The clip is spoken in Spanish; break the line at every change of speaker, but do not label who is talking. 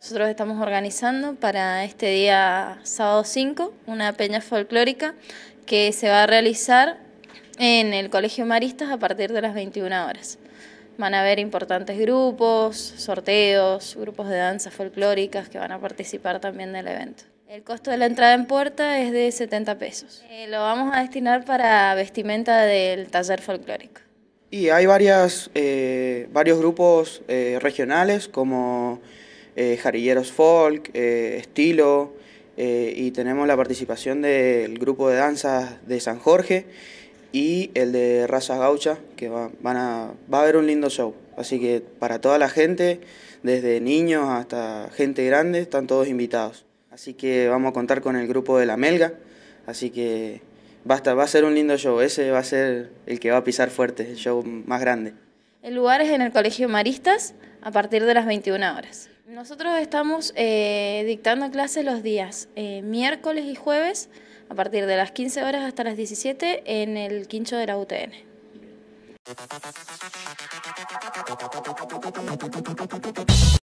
Nosotros estamos organizando para este día sábado 5 una peña folclórica que se va a realizar en el Colegio Maristas a partir de las 21 horas. Van a haber importantes grupos, sorteos, grupos de danzas folclóricas que van a participar también del evento. El costo de la entrada en puerta es de 70 pesos. Eh, lo vamos a destinar para vestimenta del taller folclórico.
Y hay varias, eh, varios grupos eh, regionales como eh, jarilleros folk, eh, estilo, eh, y tenemos la participación del grupo de danzas de San Jorge y el de Razas Gaucha, que va, van a, va a haber un lindo show. Así que para toda la gente, desde niños hasta gente grande, están todos invitados. Así que vamos a contar con el grupo de La Melga, así que va va a ser un lindo show, ese va a ser el que va a pisar fuerte, el show más grande.
El lugar es en el Colegio Maristas a partir de las 21 horas. Nosotros estamos eh, dictando clases los días eh, miércoles y jueves a partir de las 15 horas hasta las 17 en el quincho de la UTN.